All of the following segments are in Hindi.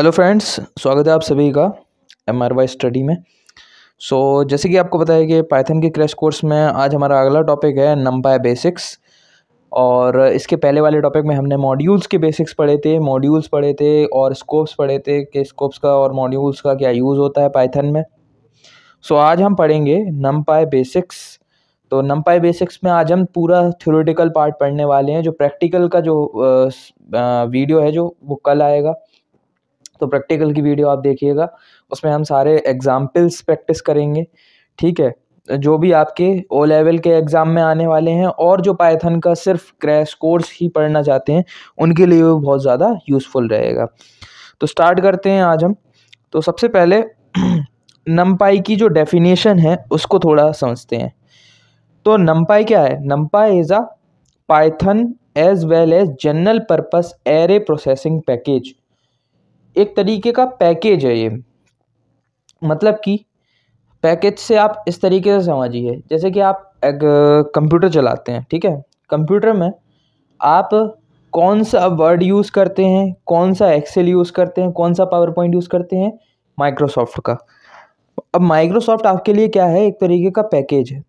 हेलो फ्रेंड्स स्वागत है आप सभी का एम आर वाई स्टडी में सो so, जैसे कि आपको बताया कि पाइथन के क्रैश कोर्स में आज हमारा अगला टॉपिक है नंबर बेसिक्स और इसके पहले वाले टॉपिक में हमने मॉड्यूल्स के बेसिक्स पढ़े थे मॉड्यूल्स पढ़े थे और स्कोप्स पढ़े थे कि स्कोप्स का और मॉड्यूल्स का क्या यूज़ होता है पाइथन में सो so, आज हम पढ़ेंगे नम्पाय बेसिक्स तो नम्पाई बेसिक्स में आज हम पूरा थ्योरेटिकल पार्ट पढ़ने वाले हैं जो प्रैक्टिकल का जो वीडियो है जो वो कल आएगा तो प्रैक्टिकल की वीडियो आप देखिएगा उसमें हम सारे एग्ज़ाम्पल्स प्रैक्टिस करेंगे ठीक है जो भी आपके ओ लेवल के एग्ज़ाम में आने वाले हैं और जो पाइथन का सिर्फ क्रैश कोर्स ही पढ़ना चाहते हैं उनके लिए वो बहुत ज़्यादा यूज़फुल रहेगा तो स्टार्ट करते हैं आज हम तो सबसे पहले नम्पाई की जो डेफिनेशन है उसको थोड़ा समझते हैं तो नम्पाई क्या है NumPy is a Python as well as general purpose array processing package एक तरीके का पैकेज है ये मतलब कि पैकेज से आप इस तरीके से समझिए जैसे कि आप कंप्यूटर चलाते हैं ठीक है कंप्यूटर में आप कौन सा वर्ड यूज़ करते हैं कौन सा एक्सेल यूज़ करते हैं कौन सा पावर पॉइंट यूज़ करते हैं माइक्रोसॉफ्ट का अब माइक्रोसॉफ्ट आपके लिए क्या है एक तरीके का पैकेज है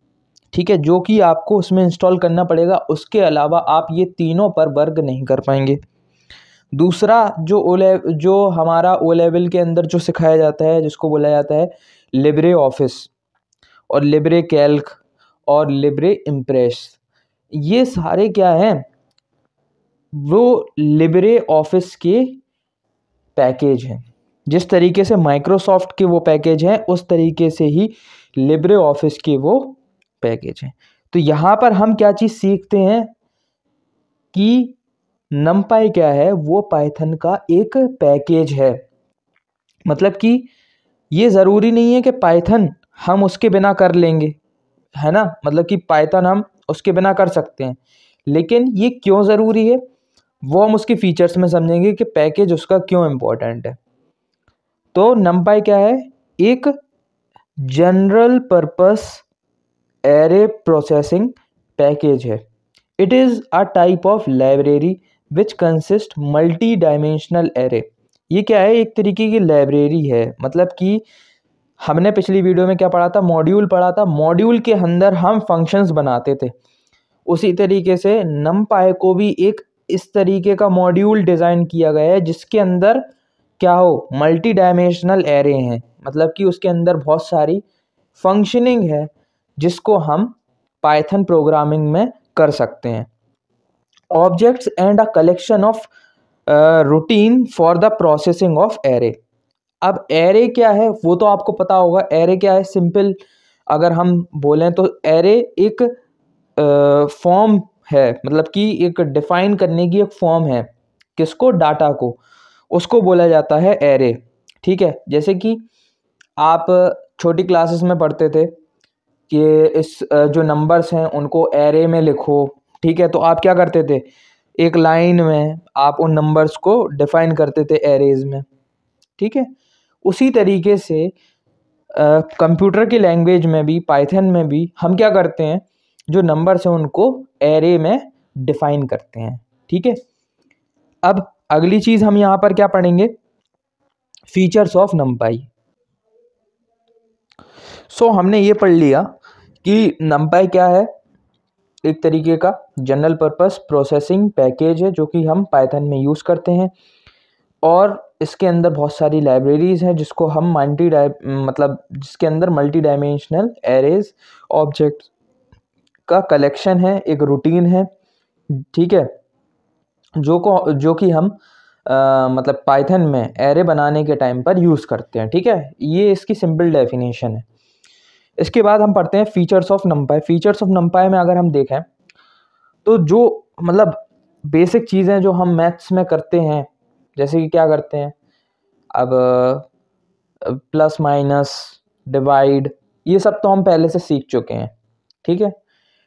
ठीक है जो कि आपको उसमें इंस्टॉल करना पड़ेगा उसके अलावा आप ये तीनों पर वर्क नहीं कर पाएंगे दूसरा जो ओ जो हमारा ओ लेवल के अंदर जो सिखाया जाता है जिसको बोला जाता है लिब्रे ऑफिस और लिब्रे कैल्क और लिब्रे इम्प्रेस ये सारे क्या हैं वो लिब्रे ऑफिस के पैकेज हैं जिस तरीके से माइक्रोसॉफ्ट के वो पैकेज हैं उस तरीके से ही लिब्रे ऑफिस के वो पैकेज हैं तो यहाँ पर हम क्या चीज़ सीखते हैं कि नमपाई क्या है वो पाइथन का एक पैकेज है मतलब कि ये ज़रूरी नहीं है कि पाइथन हम उसके बिना कर लेंगे है ना मतलब कि पाइथन हम उसके बिना कर सकते हैं लेकिन ये क्यों ज़रूरी है वो हम उसके फीचर्स में समझेंगे कि पैकेज उसका क्यों इम्पोर्टेंट है तो नमपाई क्या है एक general purpose array processing package है it is a type of library which consist multi dimensional array ये क्या है एक तरीके की लाइब्रेरी है मतलब कि हमने पिछली वीडियो में क्या पढ़ा था मॉड्यूल पढ़ा था मॉड्यूल के अंदर हम फंक्शंस बनाते थे उसी तरीके से नम पाए को भी एक इस तरीके का मॉड्यूल डिज़ाइन किया गया है जिसके अंदर क्या हो मल्टी डायमेंशनल एरे हैं मतलब कि उसके अंदर बहुत सारी फंक्शनिंग है जिसको हम पाइथन प्रोग्रामिंग में कर सकते हैं objects and a collection of routine for the processing of array अब एरे क्या है वो तो आपको पता होगा एरे क्या है सिंपल अगर हम बोलें तो एरे एक फॉर्म uh, है मतलब कि एक डिफाइन करने की एक फॉर्म है किसको डाटा को उसको बोला जाता है एरे ठीक है जैसे कि आप छोटी क्लासेस में पढ़ते थे कि इस uh, जो नंबर्स हैं उनको एरे में लिखो ठीक है तो आप क्या करते थे एक लाइन में आप उन नंबर्स को डिफाइन करते थे एरेज में ठीक है उसी तरीके से कंप्यूटर की लैंग्वेज में भी पाइथन में भी हम क्या करते हैं जो नंबर्स हैं उनको एरे में डिफाइन करते हैं ठीक है अब अगली चीज़ हम यहाँ पर क्या पढ़ेंगे फीचर्स ऑफ नंपाई सो हमने ये पढ़ लिया कि नंपाई क्या है एक तरीके का जनरल पर्पस प्रोसेसिंग पैकेज है जो कि हम पाइथन में यूज़ करते हैं और इसके अंदर बहुत सारी लाइब्रेरीज़ हैं जिसको हम मल्टी मतलब जिसके अंदर मल्टी डायमेंशनल एरेज ऑब्जेक्ट का कलेक्शन है एक रूटीन है ठीक है जो को जो कि हम आ, मतलब पाइथन में एरे बनाने के टाइम पर यूज़ करते हैं ठीक है ये इसकी सिंपल डेफिनेशन है इसके बाद हम पढ़ते हैं features of NumPy features of NumPy में अगर हम देखें तो जो मतलब बेसिक चीज़ें जो हम मैथ्स में करते हैं जैसे कि क्या करते हैं अब प्लस माइनस डिवाइड ये सब तो हम पहले से सीख चुके हैं ठीक है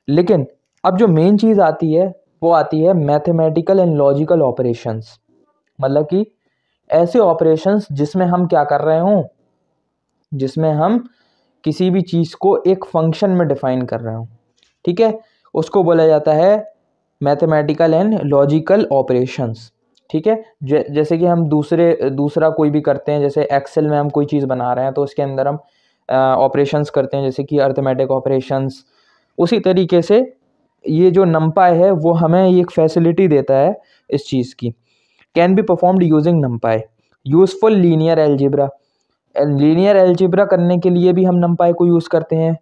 लेकिन अब जो मेन चीज़ आती है वो आती है मैथमेटिकल एंड लॉजिकल ऑपरेशंस मतलब कि ऐसे ऑपरेशंस जिसमें हम क्या कर रहे हों जिसमें हम किसी भी चीज़ को एक फंक्शन में डिफ़ाइन कर रहा हूँ ठीक है उसको बोला जाता है मैथमेटिकल एंड लॉजिकल ऑपरेशंस ठीक है जैसे कि हम दूसरे दूसरा कोई भी करते हैं जैसे एक्सेल में हम कोई चीज़ बना रहे हैं तो उसके अंदर हम ऑपरेशंस करते हैं जैसे कि अर्थमेटिक ऑपरेशंस उसी तरीके से ये जो नम्पाई है वो हमें एक फैसिलिटी देता है इस चीज़ की can be performed using NumPy useful linear algebra linear algebra करने के लिए भी हम नंपाई को यूज़ करते हैं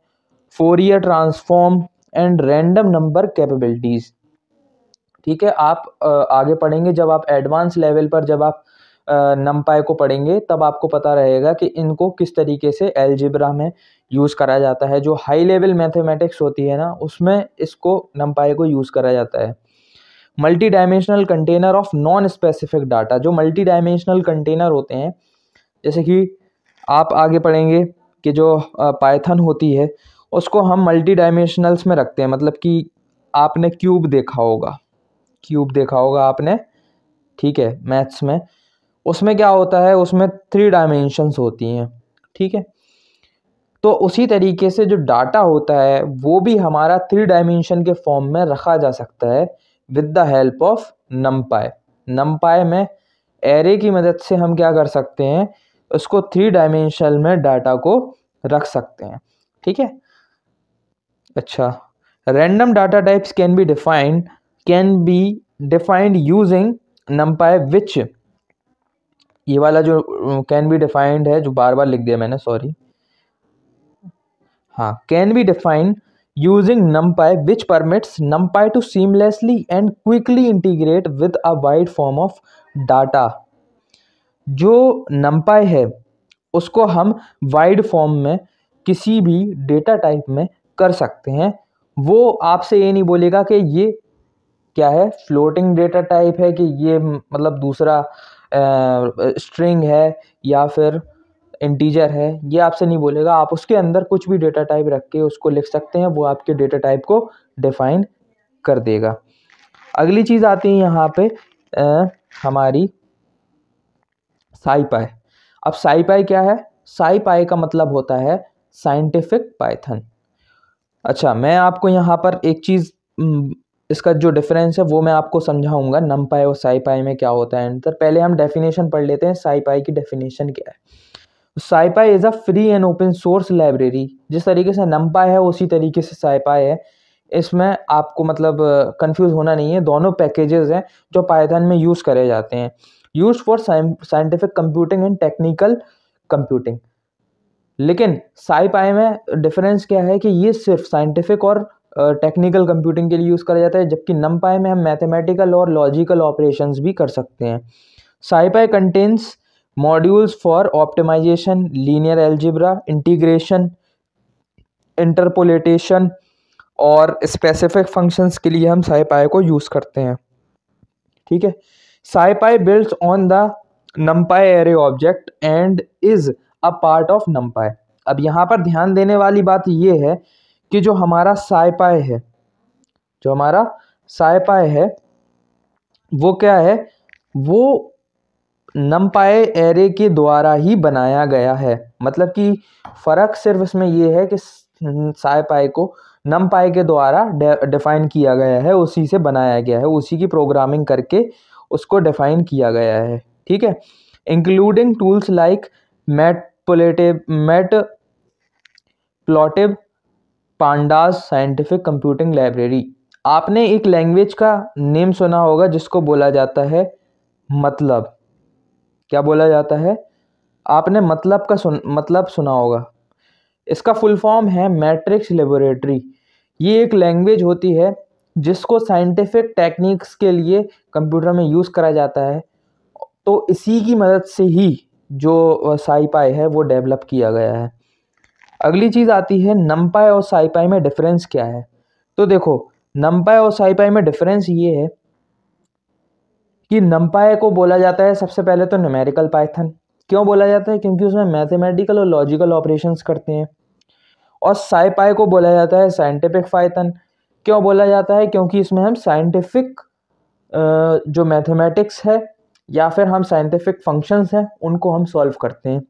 Fourier transform and random number capabilities ठीक है आप आगे पढ़ेंगे जब आप एडवांस लेवल पर जब आप नम्पाई को पढ़ेंगे तब आपको पता रहेगा कि इनको किस तरीके से एल्जिब्रा में यूज़ करा जाता है जो हाई लेवल मैथमेटिक्स होती है ना उसमें इसको नम्पाई को यूज़ करा जाता है multi dimensional container of non specific data जो मल्टी डायमेंशनल कंटेनर होते हैं जैसे कि आप आगे पढ़ेंगे कि जो पाइथन होती है उसको हम मल्टी डायमेंशनल्स में रखते हैं मतलब कि आपने क्यूब देखा होगा क्यूब देखा होगा आपने ठीक है मैथ्स में उसमें क्या होता है उसमें थ्री डायमेंशनस होती हैं ठीक है तो उसी तरीके से जो डाटा होता है वो भी हमारा थ्री डायमेंशन के फॉर्म में रखा जा सकता है with the help of NumPy NumPy में एरे की मदद से हम क्या कर सकते हैं उसको थ्री डायमेंशन में डाटा को रख सकते हैं ठीक है अच्छा random data types can be defined can be defined using NumPy which ये वाला जो कैन बी डिफाइंड है जो बार बार लिख दिया मैंने सॉरी हाँ can be defined using NumPy which permits NumPy to seamlessly and quickly integrate with a wide form of data जो नंपाई है उसको हम वाइड फॉर्म में किसी भी डेटा टाइप में कर सकते हैं वो आपसे ये नहीं बोलेगा कि ये क्या है फ्लोटिंग डेटा टाइप है कि ये मतलब दूसरा स्ट्रिंग है या फिर इंटीजर है ये आपसे नहीं बोलेगा आप उसके अंदर कुछ भी डेटा टाइप रख के उसको लिख सकते हैं वो आपके डेटा टाइप को डिफाइन कर देगा अगली चीज़ आती है यहाँ पे आ, हमारी साई साईपाई अब साई साईपाई क्या है साई साईपाई का मतलब होता है साइंटिफिक पाइथन अच्छा मैं आपको यहाँ पर एक चीज़ इसका जो डिफरेंस है वो मैं आपको समझाऊंगा नम पाई और साई पाई में क्या होता है अंतर पहले हम डेफिनेशन पढ़ लेते हैं साई पाई की डेफिनेशन क्या है SciPy is a free and open source library जिस तरीके से नम पाई है उसी तरीके से साई पाई है इसमें आपको मतलब कंफ्यूज होना नहीं है दोनों पैकेजेस हैं जो पायथन में यूज़ करे जाते हैं use for scientific computing and technical computing लेकिन साइपाई में डिफरेंस क्या है कि ये सिर्फ साइंटिफिक और टेक्निकल कंप्यूटिंग के लिए यूज़ करा जाता है जबकि नम में हम मैथमेटिकल और लॉजिकल ऑपरेशन भी कर सकते हैं SciPy contains modules for optimization linear algebra integration interpolation और स्पेसिफिक फंक्शंस के लिए हम साईपाई को यूज़ करते हैं ठीक है SciPy builds on the NumPy array object and is a part of NumPy अब यहाँ पर ध्यान देने वाली बात ये है कि जो हमारा साईपाई है जो हमारा साईपाई है वो क्या है वो नम्पाए एरे के द्वारा ही बनाया गया है मतलब कि फ़र्क सिर्फ इसमें यह है कि साय पाई को नम पाई के द्वारा डिफाइन किया गया है उसी से बनाया गया है उसी की प्रोग्रामिंग करके उसको डिफाइन किया गया है ठीक है including tools like Matplotlib Matplotlib pandas scientific computing library आपने एक लैंग्वेज का नेम सुना होगा जिसको बोला जाता है मतलब क्या बोला जाता है आपने मतलब का सुन मतलब सुना होगा इसका फुल फॉर्म है मैट्रिक्स लेबोरेटरी ये एक लैंग्वेज होती है जिसको साइंटिफिक टेक्निक्स के लिए कंप्यूटर में यूज़ करा जाता है तो इसी की मदद से ही जो साईपाई है वो डेवलप किया गया है अगली चीज़ आती है नमपाई और साईपाई में डिफरेंस क्या है तो देखो नमपाई और साईपाई में डिफरेंस ये है कि नमपाई को बोला जाता है सबसे पहले तो न्यूमेरिकल पाइथन क्यों बोला जाता है क्योंकि उसमें मैथमेटिकल और लॉजिकल ऑपरेशंस करते हैं और साइपाई को बोला जाता है साइंटिफिक फाइथन क्यों बोला जाता है क्योंकि इसमें हम साइंटिफिक जो मैथमेटिक्स है या फिर हम साइंटिफिक फंक्शंस हैं उनको हम सॉल्व करते हैं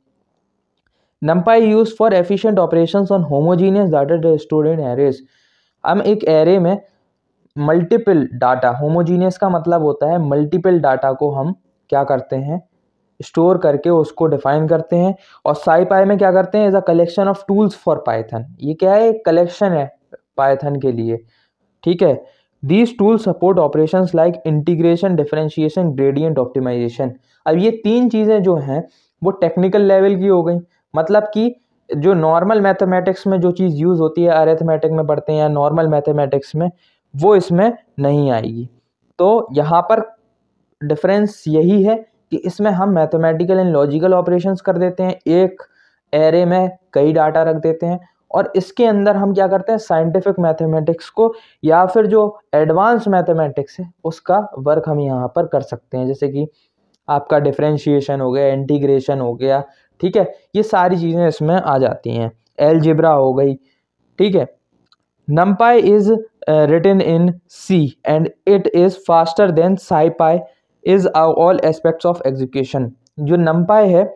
NumPy use for efficient operations on homogeneous data student arrays हम एक एरे में मल्टीपल डाटा होमोजीनियस का मतलब होता है मल्टीपल डाटा को हम क्या करते हैं स्टोर करके उसको डिफाइन करते हैं और पाई में क्या करते हैं is a collection of tools for Python ये क्या है कलेक्शन है पाइथन के लिए ठीक है these tool support operation like integration differentiation gradient optimization अब ये तीन चीज़ें जो हैं वो टेक्निकल लेवल की हो गई मतलब कि जो नॉर्मल मैथमेटिक्स में जो चीज़ यूज़ होती है अरेथमेटिक में पढ़ते हैं या नॉर्मल मैथमेटिक्स में वो इसमें नहीं आएगी तो यहाँ पर डिफरेंस यही है कि इसमें हम मैथमेटिकल एंड लॉजिकल ऑपरेशंस कर देते हैं एक एरे में कई डाटा रख देते हैं और इसके अंदर हम क्या करते हैं साइंटिफिक मैथमेटिक्स को या फिर जो एडवांस मैथमेटिक्स है उसका वर्क हम यहाँ पर कर सकते हैं जैसे कि आपका डिफ्रेंशिएशन हो गया इंटीग्रेशन हो गया ठीक है ये सारी चीज़ें इसमें आ जाती हैं एलजिब्रा हो गई ठीक है NumPy is written in C and it is faster than Py is all aspects of execution जो नंपाई है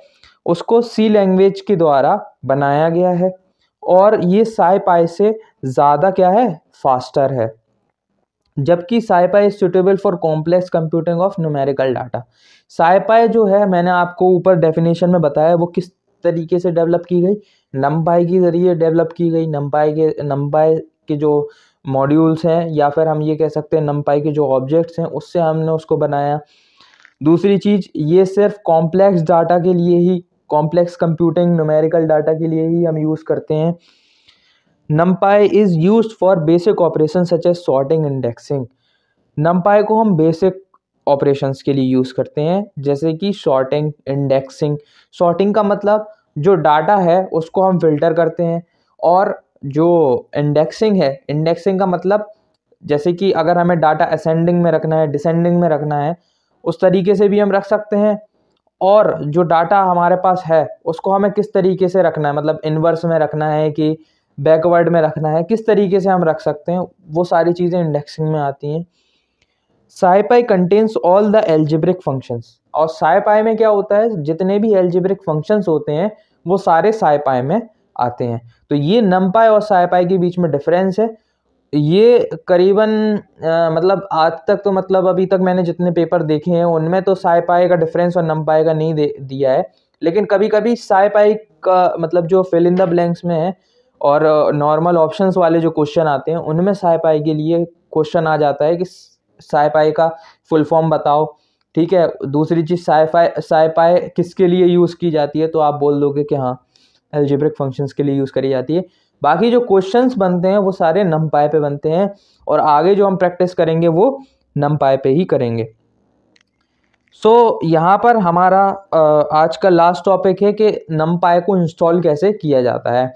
उसको सी लैंग्वेज के द्वारा बनाया गया है और ये साई से ज़्यादा क्या है फास्टर है जबकि SciPy is suitable for complex computing of numerical data SciPy जो है मैंने आपको ऊपर डेफिनेशन में बताया वो किस तरीके से डेवलप की गई नम्पाई के ज़रिए डेवलप की गई नम्पाई के नम्पाई के जो मॉड्यूल्स हैं या फिर हम ये कह सकते हैं नम्पाई के जो ऑब्जेक्ट्स हैं उससे हमने उसको बनाया दूसरी चीज़ ये सिर्फ कॉम्प्लेक्स डाटा के लिए ही कॉम्प्लेक्स कंप्यूटिंग न्यूमेरिकल डाटा के लिए ही हम यूज़ करते हैं NumPy is use for basic operation such as sorting indexing NumPy को हम बेसिक ऑपरेशन के लिए यूज़ करते हैं जैसे कि शॉर्टिंग इंडेक्सिंग शॉर्टिंग का मतलब जो डाटा है उसको हम फिल्टर करते हैं और जो इंडेक्सिंग है इंडेक्सिंग का मतलब जैसे कि अगर हमें डाटा असेंडिंग में रखना है डिसेंडिंग में रखना है उस तरीके से भी हम रख सकते हैं और जो डाटा हमारे पास है उसको हमें किस तरीके से रखना है मतलब इनवर्स में रखना है कि बैकवर्ड में रखना है किस तरीके से हम रख सकते हैं वो सारी चीज़ें इंडेक्सिंग में आती हैं SciPy contains all the algebraic functions और साईपाई में क्या होता है जितने भी एल्जिब्रिक फंक्शंस होते हैं वो सारे साईपाई में आते हैं तो ये नमपाई और सायपाई के बीच में डिफरेंस है ये करीबन आ, मतलब आज तक तो मतलब अभी तक मैंने जितने पेपर देखे हैं उनमें तो सायपाई का डिफरेंस और नमपाई का नहीं दे दिया है लेकिन कभी कभी सायपाई का मतलब जो फिल इन द ब्लैंक्स में है और नॉर्मल ऑप्शंस वाले जो क्वेश्चन आते हैं उनमें सायपाई के लिए क्वेश्चन आ जाता है कि सायपाई का फुल फॉर्म बताओ ठीक है दूसरी चीज़ सायपाई सायपाई किसके लिए यूज़ की जाती है तो आप बोल दोगे कि हाँ एल्जेब्रिक फंक्शंस के लिए यूज़ करी जाती है बाकी जो क्वेश्चंस बनते हैं वो सारे नम पाए पे बनते हैं और आगे जो हम प्रैक्टिस करेंगे वो नम पाए पे ही करेंगे सो so, यहाँ पर हमारा आज का लास्ट टॉपिक है कि नम पाए को इंस्टॉल कैसे किया जाता है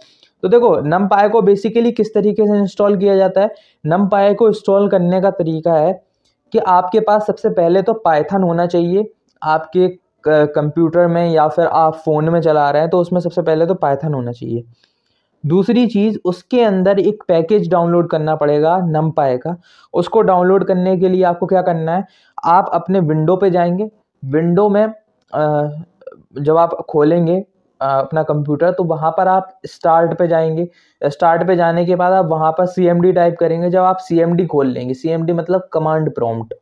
तो देखो नम पाए को बेसिकली किस तरीके से इंस्टॉल किया जाता है नम पाए को इंस्टॉल करने का तरीका है कि आपके पास सबसे पहले तो पाइथन होना चाहिए आपके कंप्यूटर में या फिर आप फ़ोन में चला रहे हैं तो उसमें सबसे पहले तो पाइथन होना चाहिए दूसरी चीज़ उसके अंदर एक पैकेज डाउनलोड करना पड़ेगा नम पाए का उसको डाउनलोड करने के लिए आपको क्या करना है आप अपने विंडो पे जाएंगे विंडो में जब आप खोलेंगे अपना कंप्यूटर तो वहाँ पर आप स्टार्ट पे जाएंगे स्टार्ट पे जाने के बाद आप वहाँ पर सी टाइप करेंगे जब आप सी खोल लेंगे सी मतलब कमांड प्रोम्ट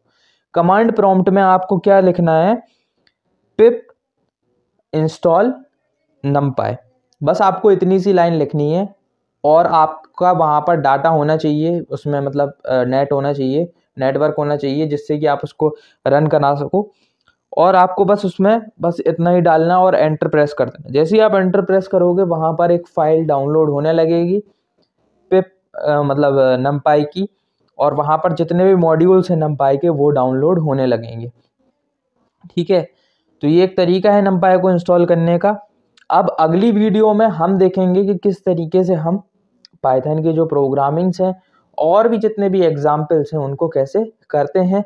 कमांड प्रोम्ट में आपको क्या लिखना है पिप इंस्टॉल numpy बस आपको इतनी सी लाइन लिखनी है और आपका वहाँ पर डाटा होना चाहिए उसमें मतलब नेट होना चाहिए नेटवर्क होना चाहिए जिससे कि आप उसको रन करा सको और आपको बस उसमें बस इतना ही डालना और एंटर प्रेस कर देना जैसे ही आप एंटर प्रेस करोगे वहाँ पर एक फ़ाइल डाउनलोड होने लगेगी पिप मतलब नमपाई की और वहाँ पर जितने भी मॉड्यूल्स हैं नमपाई के वो डाउनलोड होने लगेंगे ठीक है तो ये एक तरीका है नम्पायर को इंस्टॉल करने का अब अगली वीडियो में हम देखेंगे कि किस तरीके से हम पाइथन के जो प्रोग्रामिंग्स हैं और भी जितने भी एग्जाम्पल्स हैं उनको कैसे करते हैं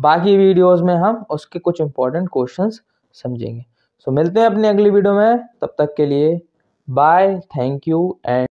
बाकी वीडियोज में हम उसके कुछ इंपॉर्टेंट क्वेश्चन समझेंगे सो so, मिलते हैं अपने अगली वीडियो में तब तक के लिए बाय थैंक यू एंड